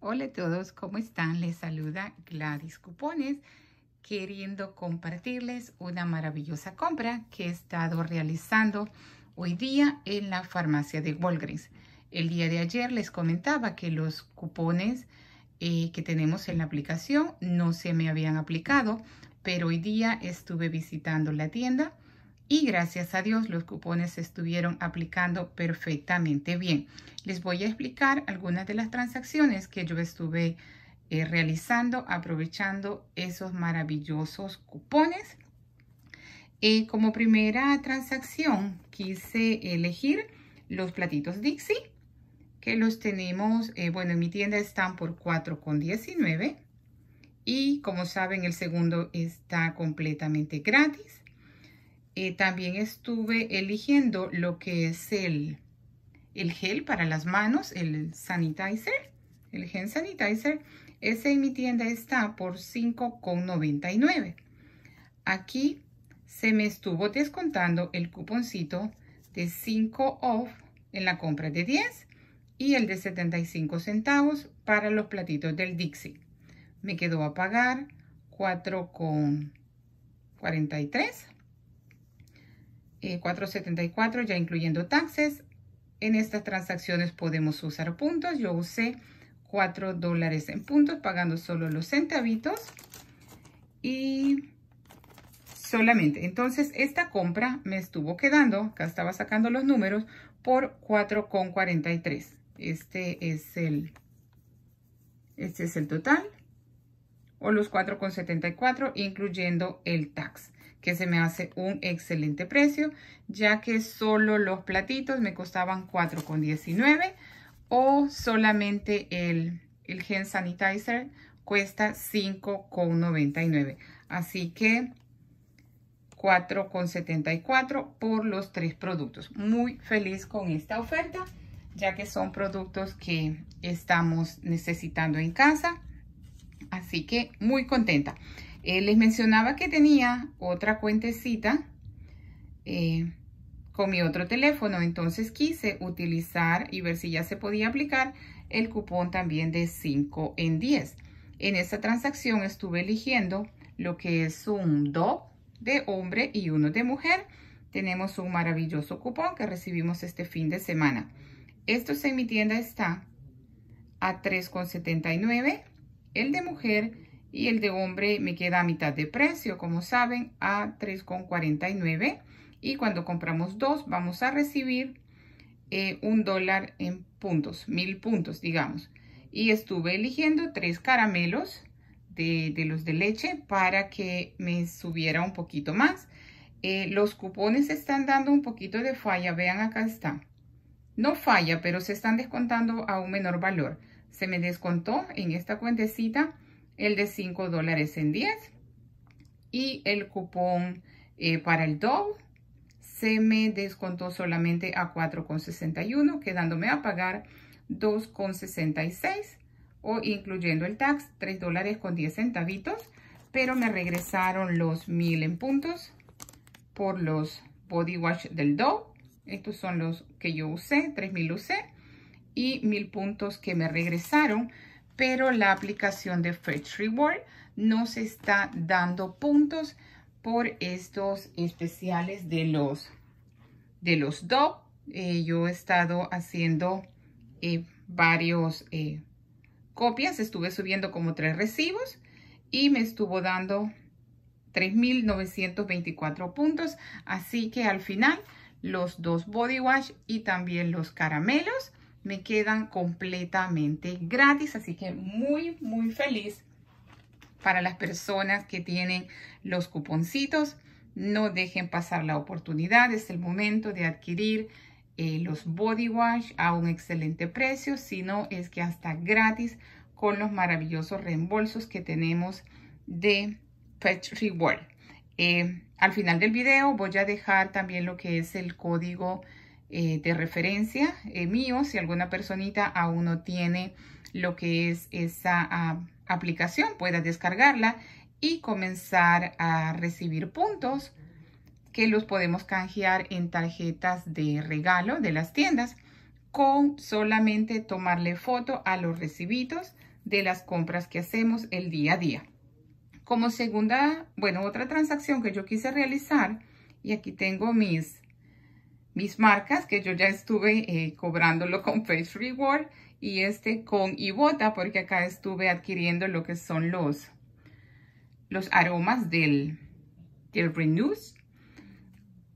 Hola a todos, ¿cómo están? Les saluda Gladys Cupones, queriendo compartirles una maravillosa compra que he estado realizando hoy día en la farmacia de Walgreens. El día de ayer les comentaba que los cupones eh, que tenemos en la aplicación no se me habían aplicado, pero hoy día estuve visitando la tienda y gracias a Dios los cupones se estuvieron aplicando perfectamente bien. Les voy a explicar algunas de las transacciones que yo estuve eh, realizando aprovechando esos maravillosos cupones. Eh, como primera transacción quise elegir los platitos Dixie que los tenemos, eh, bueno en mi tienda están por 4,19 y como saben el segundo está completamente gratis. Eh, también estuve eligiendo lo que es el, el gel para las manos, el sanitizer, el gel sanitizer. Ese en mi tienda está por $5,99. Aquí se me estuvo descontando el cuponcito de 5 off en la compra de 10 y el de 75 centavos para los platitos del Dixie. Me quedó a pagar 4,43 474 eh, ya incluyendo taxes. En estas transacciones podemos usar puntos. Yo usé 4 dólares en puntos pagando solo los centavitos. Y solamente. Entonces, esta compra me estuvo quedando, acá estaba sacando los números, por 4,43. Este es el, este es el total, o los 4,74, incluyendo el tax que se me hace un excelente precio, ya que solo los platitos me costaban $4.19 o solamente el, el sanitizer cuesta $5.99. Así que 4.74 por los tres productos. Muy feliz con esta oferta, ya que son productos que estamos necesitando en casa. Así que muy contenta. Eh, les mencionaba que tenía otra cuentecita eh, con mi otro teléfono, entonces quise utilizar y ver si ya se podía aplicar el cupón también de 5 en 10. En esta transacción estuve eligiendo lo que es un do de hombre y uno de mujer. Tenemos un maravilloso cupón que recibimos este fin de semana. Esto en mi tienda está a 3,79. El de mujer y el de hombre me queda a mitad de precio, como saben, a 3,49. Y cuando compramos dos, vamos a recibir eh, un dólar en puntos, mil puntos, digamos. Y estuve eligiendo tres caramelos de, los de leche para que me subiera un poquito más. Eh, los cupones están dando un poquito de falla, vean acá está. No falla, pero se están descontando a un menor valor. Se me descontó en esta cuentecita el de 5 dólares en 10 y el cupón eh, para el Dove se me descontó solamente a 4,61 quedándome a pagar 2,66 o incluyendo el tax 3 dólares con 10 centavitos pero me regresaron los 1000 en puntos por los body wash del Dove estos son los que yo usé 3000 usé y 1000 puntos que me regresaron pero la aplicación de Fetch Reward nos está dando puntos por estos especiales de los de los DOP. Eh, yo he estado haciendo eh, varios eh, copias, estuve subiendo como tres recibos y me estuvo dando 3,924 puntos. Así que al final los dos body wash y también los caramelos me quedan completamente gratis. Así que muy, muy feliz para las personas que tienen los cuponcitos. No dejen pasar la oportunidad. Es el momento de adquirir eh, los body wash a un excelente precio. Si no, es que hasta gratis con los maravillosos reembolsos que tenemos de Fetch Reward. Eh, al final del video voy a dejar también lo que es el código eh, de referencia eh, mío si alguna personita aún no tiene lo que es esa ah, aplicación pueda descargarla y comenzar a recibir puntos que los podemos canjear en tarjetas de regalo de las tiendas con solamente tomarle foto a los recibitos de las compras que hacemos el día a día. Como segunda, bueno, otra transacción que yo quise realizar y aquí tengo mis mis marcas que yo ya estuve eh, cobrándolo con Face Reward y este con Ibota porque acá estuve adquiriendo lo que son los, los aromas del, del Renews.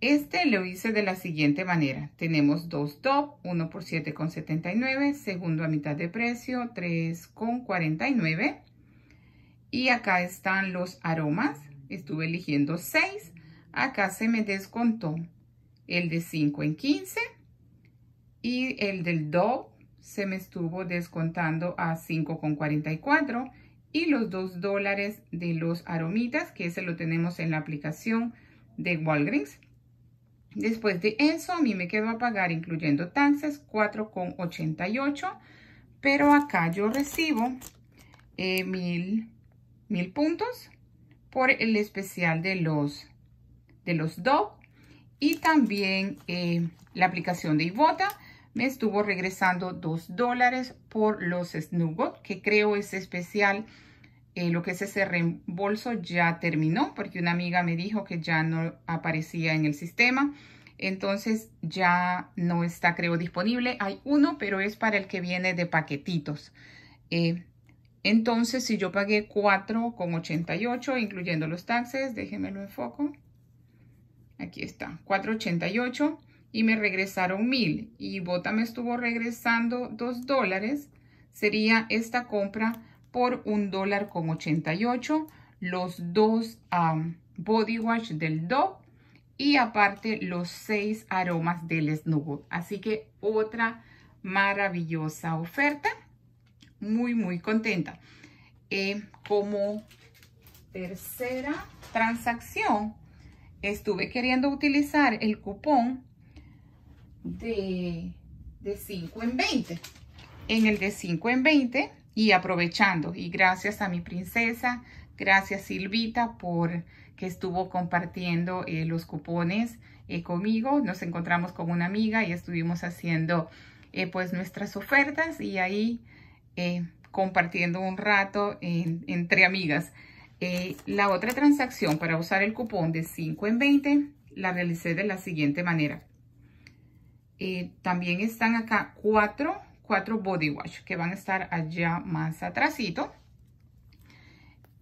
Este lo hice de la siguiente manera. Tenemos dos top, uno por 7,79, segundo a mitad de precio, 3,49. Y acá están los aromas. Estuve eligiendo 6. Acá se me descontó el de 5 en 15 y el del do se me estuvo descontando a 5,44 y los 2 dólares de los aromitas que ese lo tenemos en la aplicación de Walgreens. Después de eso a mí me quedó a pagar incluyendo taxes 4,88 pero acá yo recibo eh, mil, mil puntos por el especial de los de los do y también eh, la aplicación de Ivota me estuvo regresando 2 dólares por los Snuggot, que creo es especial. Eh, lo que es ese reembolso ya terminó porque una amiga me dijo que ya no aparecía en el sistema. Entonces ya no está creo disponible. Hay uno, pero es para el que viene de paquetitos. Eh, entonces si yo pagué 4,88 incluyendo los taxes, déjenmelo lo enfoco. Aquí está, 4.88 y me regresaron 1000 y Bota me estuvo regresando 2 dólares. Sería esta compra por un dólar con ocho los dos um, body wash del Dove y aparte los seis aromas del Snoop. Así que otra maravillosa oferta. Muy, muy contenta. Eh, como tercera transacción estuve queriendo utilizar el cupón de, de 5 en 20. En el de 5 en 20 y aprovechando. Y gracias a mi princesa, gracias Silvita por que estuvo compartiendo eh, los cupones eh, conmigo. Nos encontramos con una amiga y estuvimos haciendo eh, pues nuestras ofertas y ahí compartiendo un rato entre amigas. Eh, la otra transacción para usar el cupón de 5 en 20 la realicé de la siguiente manera. Eh, también están acá cuatro, body wash que van a estar allá más atrásito.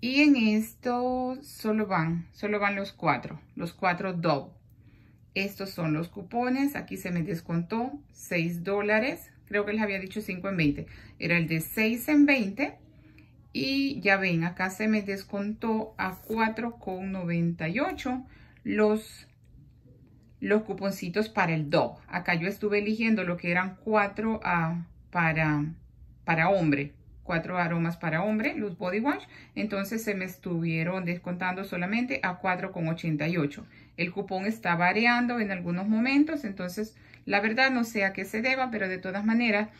Y en esto solo van, solo van los cuatro, los cuatro DOB. Estos son los cupones. Aquí se me descontó 6 dólares. Creo que les había dicho 5 en 20. Era el de 6 en 20 y ya ven acá se me descontó a 4,98 los los cuponcitos para el dog. Acá yo estuve eligiendo lo que eran 4 a para, para hombre, 4 aromas para hombre, los body wash. Entonces se me estuvieron descontando solamente a 4,88. El cupón está variando en algunos momentos, entonces la verdad no sé a qué se deba, pero de todas maneras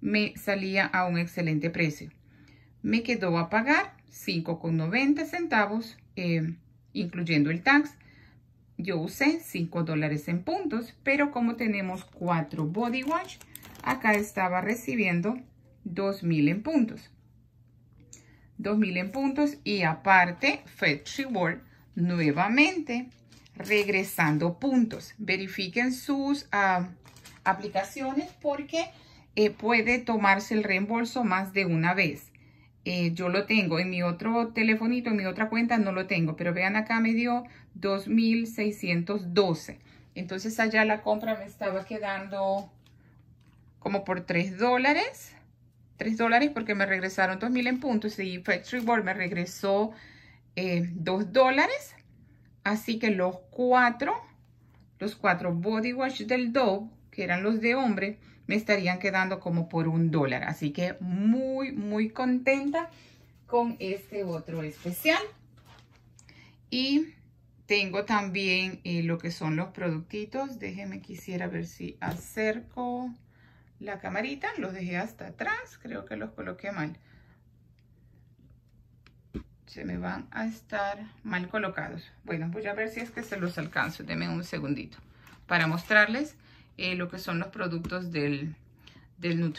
me salía a un excelente precio me quedó a pagar 5,90 centavos, eh, incluyendo el tax. Yo usé 5 dólares en puntos, pero como tenemos 4 body Watch, acá estaba recibiendo 2,000 en puntos. 2,000 en puntos y aparte Fetch Reward nuevamente regresando puntos. Verifiquen sus ah, aplicaciones porque eh, puede tomarse el reembolso más de una vez. Eh, yo lo tengo. En mi otro telefonito, en mi otra cuenta, no lo tengo. Pero vean acá me dio 2,612. Entonces allá la compra me estaba quedando como por 3 dólares. 3 dólares porque me regresaron 2,000 en puntos. Y Factory Board me regresó 2 eh, dólares. Así que los cuatro, los cuatro body wash del Dove que eran los de hombre, me estarían quedando como por un dólar. Así que muy, muy contenta con este otro especial. Y tengo también eh, lo que son los productitos. déjeme quisiera ver si acerco la camarita. Los dejé hasta atrás. Creo que los coloqué mal. Se me van a estar mal colocados. Bueno, voy a ver si es que se los alcanzo. deme un segundito para mostrarles eh, lo que son los productos del, del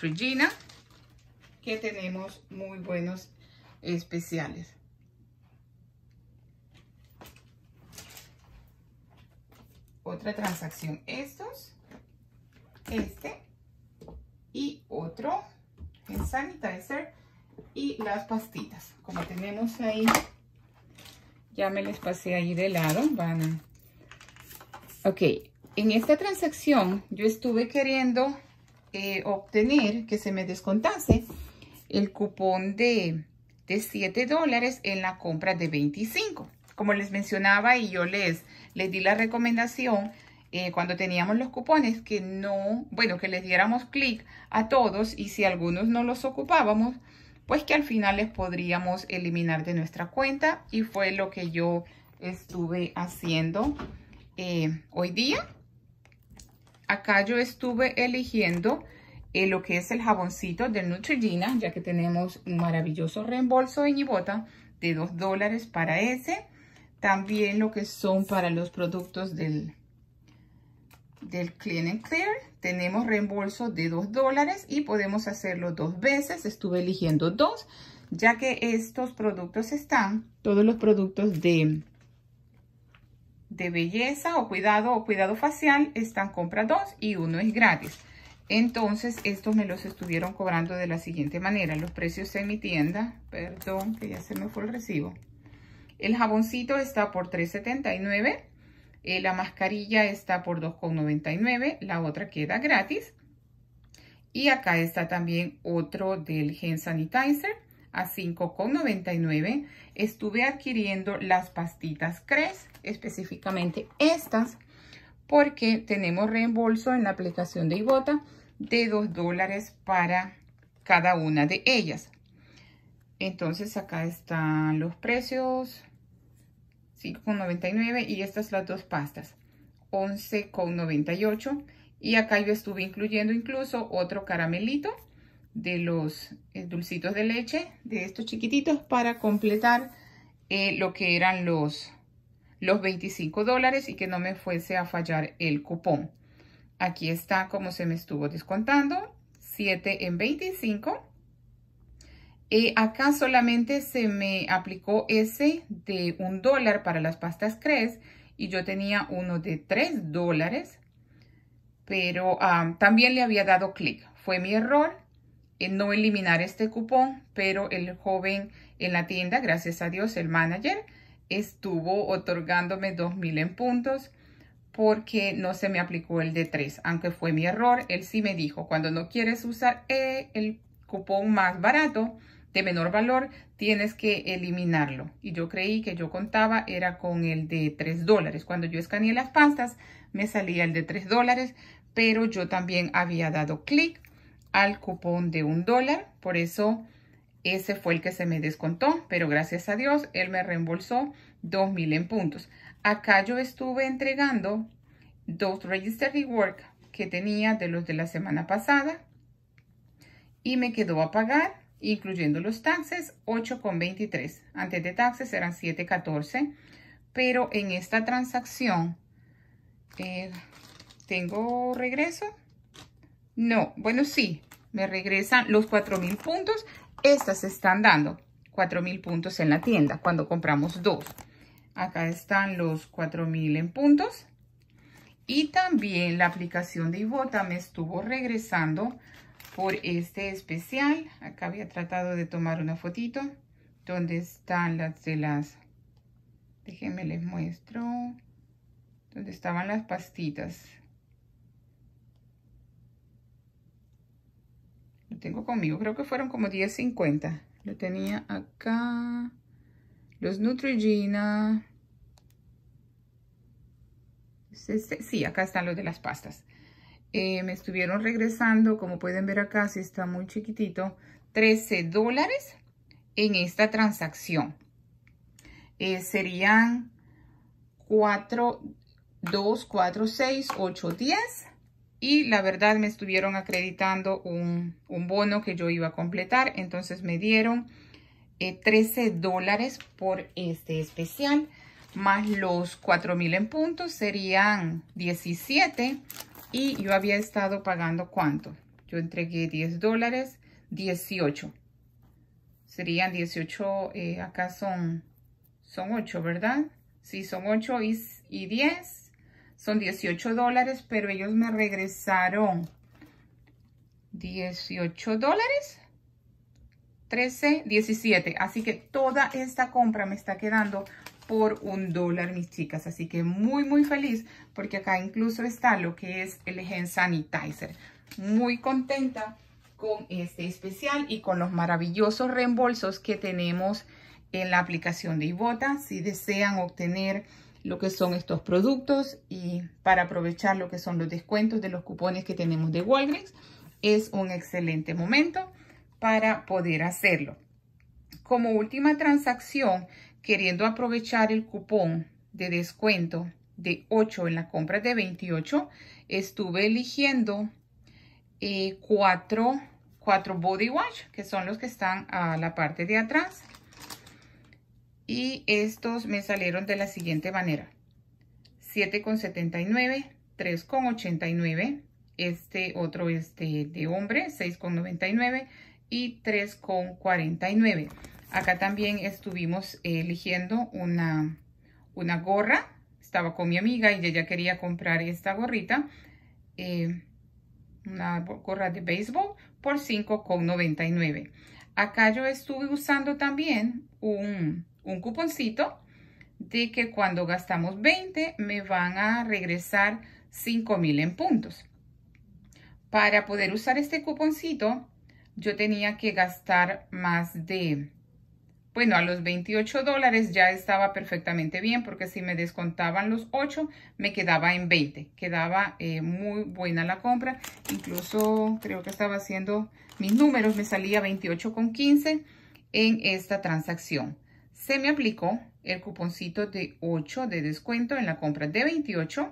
que tenemos muy buenos especiales. Otra transacción, estos, este y otro el sanitizer y las pastitas. Como tenemos ahí, ya me les pasé ahí de lado, van okay Ok, en esta transacción yo estuve queriendo eh, obtener que se me descontase el cupón de, de 7 dólares en la compra de 25. Como les mencionaba y yo les, les di la recomendación eh, cuando teníamos los cupones que no, bueno, que les diéramos clic a todos y si algunos no los ocupábamos, pues que al final les podríamos eliminar de nuestra cuenta y fue lo que yo estuve haciendo eh, hoy día acá yo estuve eligiendo eh, lo que es el jaboncito de Nutrigina, ya que tenemos un maravilloso reembolso en Nibota de 2 dólares para ese. También lo que son para los productos del, del Clean and Clear. Tenemos reembolso de 2 dólares y podemos hacerlo dos veces. Estuve eligiendo dos, ya que estos productos están, todos los productos de de belleza o cuidado o cuidado facial están compra dos y uno es gratis. Entonces, estos me los estuvieron cobrando de la siguiente manera. Los precios en mi tienda, perdón que ya se me fue el recibo. El jaboncito está por $3.79, eh, la mascarilla está por $2.99, la otra queda gratis. Y acá está también otro del Hand a 5,99 estuve adquiriendo las pastitas CRES, específicamente estas, porque tenemos reembolso en la aplicación de Ibota de 2 dólares para cada una de ellas. Entonces acá están los precios, 5,99 y estas las dos pastas, 11,98 y acá yo estuve incluyendo incluso otro caramelito de los eh, dulcitos de leche, de estos chiquititos, para completar eh, lo que eran los, los 25 dólares y que no me fuese a fallar el cupón. Aquí está como se me estuvo descontando, 7 en 25. y eh, acá solamente se me aplicó ese de un dólar para las pastas Cres y yo tenía uno de tres dólares, pero ah, también le había dado clic. Fue mi error, eh, no eliminar este cupón, pero el joven en la tienda, gracias a Dios, el manager, estuvo otorgándome 2000 en puntos porque no se me aplicó el de 3, aunque fue mi error. Él sí me dijo, cuando no quieres usar eh, el cupón más barato, de menor valor, tienes que eliminarlo. Y yo creí que yo contaba era con el de 3 dólares. Cuando yo escaneé las pastas, me salía el de 3 dólares, pero yo también había dado clic al cupón de un dólar, por eso ese fue el que se me descontó, pero gracias a Dios él me reembolsó dos mil en puntos. Acá yo estuve entregando dos Register work que tenía de los de la semana pasada y me quedó a pagar, incluyendo los taxes, 8,23. Antes de taxes eran 7,14, pero en esta transacción eh, tengo regreso no, bueno, sí, me regresan los 4,000 puntos. Estas están dando 4,000 puntos en la tienda cuando compramos dos. Acá están los 4,000 en puntos. Y también la aplicación de Ibota me estuvo regresando por este especial. Acá había tratado de tomar una fotito. Donde están las de las... Déjenme les muestro. dónde estaban las pastitas. tengo conmigo. Creo que fueron como 10.50. Lo tenía acá. Los Neutrogena. Este, este, sí, acá están los de las pastas. Eh, me estuvieron regresando, como pueden ver acá, si está muy chiquitito, 13 dólares en esta transacción. Eh, serían 4, 2, 4, 6, 8, 10 y la verdad me estuvieron acreditando un, bono que yo iba a completar. Entonces me dieron 13 eh, dólares por este especial más los 4 mil en puntos serían 17 y yo había estado pagando cuánto yo entregué 10 dólares 18 serían 18 eh, acá son son 8 verdad sí son 8 y 10 son 18 dólares, pero ellos me regresaron 18 dólares, 13, 17. Así que toda esta compra me está quedando por un dólar, mis chicas. Así que muy, muy feliz porque acá incluso está lo que es el Gen Sanitizer. Muy contenta con este especial y con los maravillosos reembolsos que tenemos en la aplicación de Ibota. Si desean obtener lo que son estos productos y para aprovechar lo que son los descuentos de los cupones que tenemos de Walgreens, es un excelente momento para poder hacerlo. Como última transacción, queriendo aprovechar el cupón de descuento de 8 en la compra de 28, estuve eligiendo eh, cuatro body wash, que son los que están a la parte de atrás. Y estos me salieron de la siguiente manera. 7,79, 3,89. Este otro es de, hombre, 6,99 y 3,49. Acá también estuvimos eligiendo una, una gorra. Estaba con mi amiga y ella quería comprar esta gorrita. Eh, una gorra de béisbol por 5,99. Acá yo estuve usando también un, un cuponcito de que cuando gastamos 20 me van a regresar 5000 en puntos. Para poder usar este cuponcito, yo tenía que gastar más de, bueno, a los 28 dólares ya estaba perfectamente bien porque si me descontaban los 8, me quedaba en 20. Quedaba eh, muy buena la compra. Incluso creo que estaba haciendo mis números, me salía 28 con 15 en esta transacción se me aplicó el cuponcito de 8 de descuento en la compra de 28.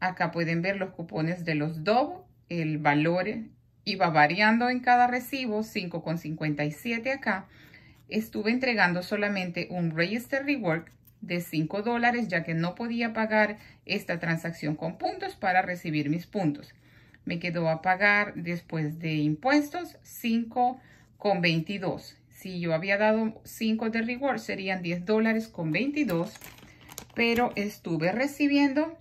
Acá pueden ver los cupones de los DOB, el valor iba variando en cada recibo, 5,57 acá. Estuve entregando solamente un Register Rework de 5 dólares ya que no podía pagar esta transacción con puntos para recibir mis puntos. Me quedó a pagar después de impuestos 5,22 si yo había dado 5 de reward, serían 10 dólares con 22, pero estuve recibiendo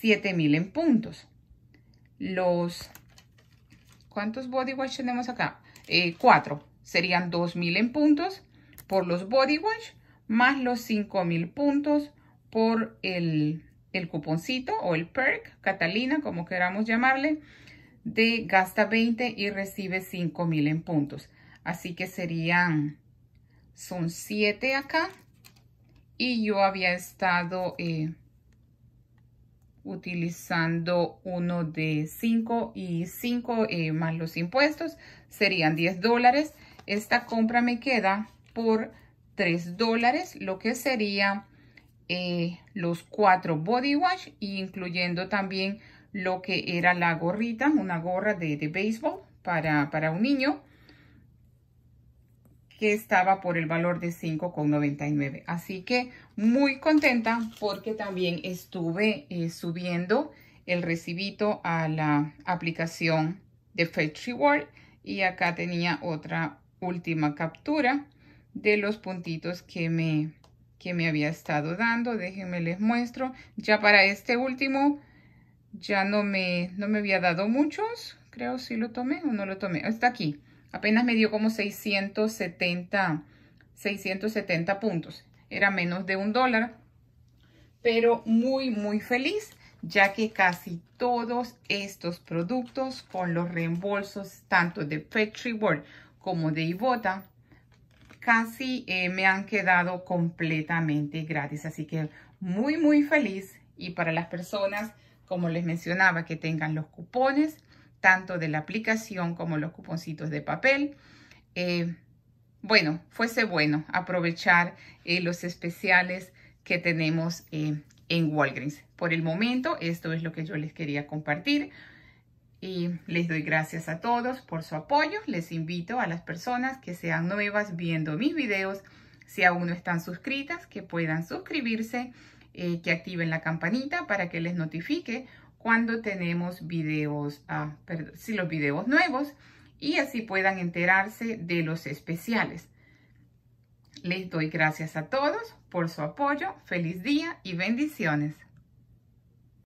7000 en puntos. Los, ¿cuántos body wash tenemos acá? 4, eh, serían 2000 en puntos por los body wash, más los 5000 puntos por el, el cuponcito o el perk, Catalina, como queramos llamarle, de gasta 20 y recibe 5000 en puntos. Así que serían, son siete acá. Y yo había estado eh, utilizando uno de cinco y cinco eh, más los impuestos serían 10 dólares. Esta compra me queda por 3 dólares, lo que sería eh, los cuatro body wash incluyendo también lo que era la gorrita, una gorra de, de béisbol para un niño que estaba por el valor de 5,99. Así que muy contenta porque también estuve eh, subiendo el recibito a la aplicación de Fetch World Y acá tenía otra última captura de los puntitos que me, que me había estado dando. Déjenme les muestro. Ya para este último ya no me, no me había dado muchos. Creo si lo tomé o no lo tomé. Está aquí apenas me dio como 670, 670 puntos. Era menos de un dólar, pero muy, muy feliz, ya que casi todos estos productos con los reembolsos tanto de Petri World como de Ibota casi eh, me han quedado completamente gratis. Así que muy, muy feliz. Y para las personas, como les mencionaba, que tengan los cupones, tanto de la aplicación como los cuponcitos de papel. Eh, bueno, fuese bueno aprovechar eh, los especiales que tenemos eh, en Walgreens. Por el momento, esto es lo que yo les quería compartir. Y les doy gracias a todos por su apoyo. Les invito a las personas que sean nuevas viendo mis videos, si aún no están suscritas, que puedan suscribirse, que activen la campanita para que les notifique cuando tenemos videos, ah, perdón, los videos nuevos y así puedan enterarse de los especiales. Les doy gracias a todos por su apoyo, feliz día y bendiciones.